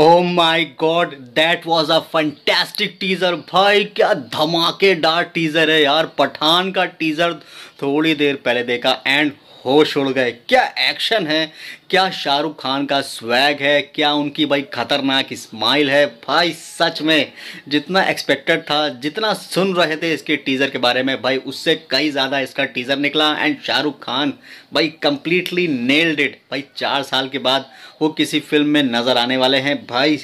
O my god that was a fantastic teaser भाई क्या धमाकेदार टीजर है यार पठान का टीजर थोड़ी देर पहले देखा एंड होश उड़ गए क्या एक्शन है क्या शाहरुख खान का स्वैग है क्या उनकी भाई खतरनाक स्माइल है भाई सच में जितना एक्सपेक्टेड था जितना सुन रहे थे इसके टीज़र के बारे में भाई उससे कई ज़्यादा इसका टीज़र निकला एंड शाहरुख खान भाई कंप्लीटली नेल्ड इट भाई चार साल के बाद वो किसी फिल्म में नज़र आने वाले हैं हैं भाई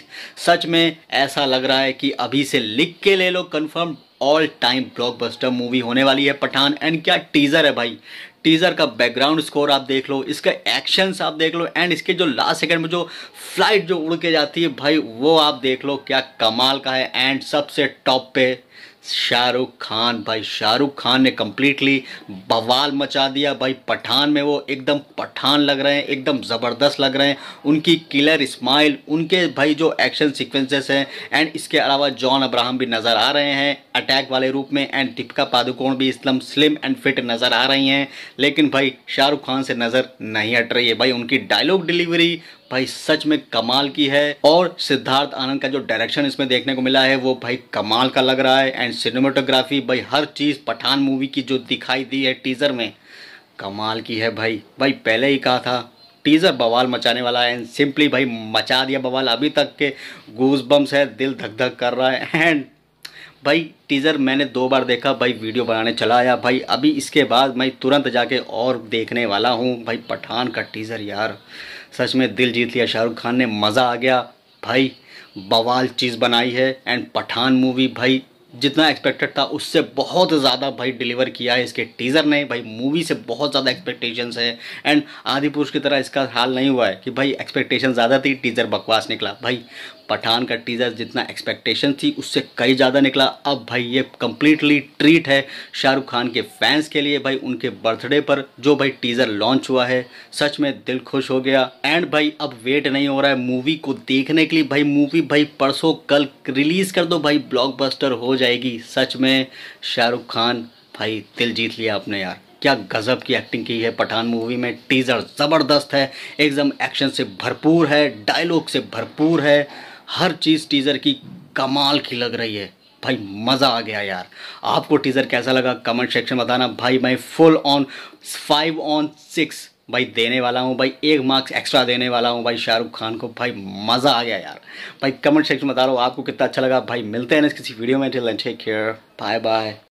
सच में ऐसा लग रहा है कि अभी से लिख के ले लो confirm all time blockbuster movie होने वाली है पठान एंड क्या टीज़र है भाई टीज़र का बैकग्राउंड स्कोर आप देख लो इसका एक्शंस आप देख लो एंड इसके जो लास्ट सेकंड में जो फ्लाइट जो उड़ के जाती है भाई वो आप देख लो क्या कमाल का है एंड सबसे टॉप पे शाहरुख खान भाई शाहरुख खान ने कम्प्लीटली बवाल मचा दिया भाई पठान में वो एकदम पठान लग रहे हैं एकदम ज़बरदस्त लग रहे हैं उनकी किलर स्माइल उनके भाई जो एक्शन सीक्वेंसेस हैं एंड इसके अलावा जॉन अब्राहम भी नज़र आ रहे हैं अटैक वाले रूप में एंड दीपिका पादुकोण भी इसलम स्लिम एंड फिट नज़र आ रही हैं लेकिन भाई शाहरुख खान से नज़र नहीं हट रही है भाई उनकी डायलॉग डिलीवरी भाई सच में कमाल की है और सिद्धार्थ आनंद का जो डायरेक्शन इसमें देखने को मिला है वो भाई कमाल का लग रहा है एंड सिनेमाटोग्राफी भाई हर चीज़ पठान मूवी की जो दिखाई दी है टीज़र में कमाल की है भाई भाई पहले ही कहा था टीज़र बवाल मचाने वाला है एंड सिंपली भाई मचा दिया बवाल अभी तक के गूज बम्स है दिल धक धक कर रहा है एंड भाई टीज़र मैंने दो बार देखा भाई वीडियो बनाने चला आया भाई अभी इसके बाद मैं तुरंत जाके और देखने वाला हूँ भाई पठान का टीज़र यार सच में दिल जीत लिया शाहरुख खान ने मज़ा आ गया भाई बवाल चीज़ बनाई है एंड पठान मूवी भाई जितना एक्सपेक्टेड था उससे बहुत ज़्यादा भाई डिलीवर किया है इसके टीज़र ने भाई मूवी से बहुत ज़्यादा एक्सपेक्टेशंस है एंड आदि पुरुष की तरह इसका हाल नहीं हुआ है कि भाई एक्सपेक्टेशन ज़्यादा थी टीज़र बकवास निकला भाई पठान का टीज़र जितना एक्सपेक्टेशन थी उससे कई ज़्यादा निकला अब भाई ये कम्प्लीटली ट्रीट है शाहरुख खान के फैंस के लिए भाई उनके बर्थडे पर जो भाई टीज़र लॉन्च हुआ है सच में दिल खुश हो गया एंड भाई अब वेट नहीं हो रहा है मूवी को देखने के लिए भाई मूवी भाई परसों कल रिलीज़ कर दो भाई ब्लॉकबस्टर हो जाए जाएगी सच में शाहरुख खान भाई दिल जीत लिया आपने यार क्या गज़ब की एक्टिंग की है पठान मूवी में टीज़र ज़बरदस्त है एकदम एक्शन से भरपूर है डायलॉग से भरपूर है हर चीज़ टीज़र की कमाल की लग रही है भाई मज़ा आ गया यार आपको टीज़र कैसा लगा कमेंट सेक्शन बताना भाई मैं full on five on six भाई देने वाला हूँ भाई एक मार्क्स एक्स्ट्रा देने वाला हूँ भाई शाहरुख खान को भाई मज़ा आ गया यार भाई कमेंट सेक्शन में बता रहा हूँ आपको कितना अच्छा लगा भाई मिलते हैं ना किसी वीडियो में टेक केयर बाय बाय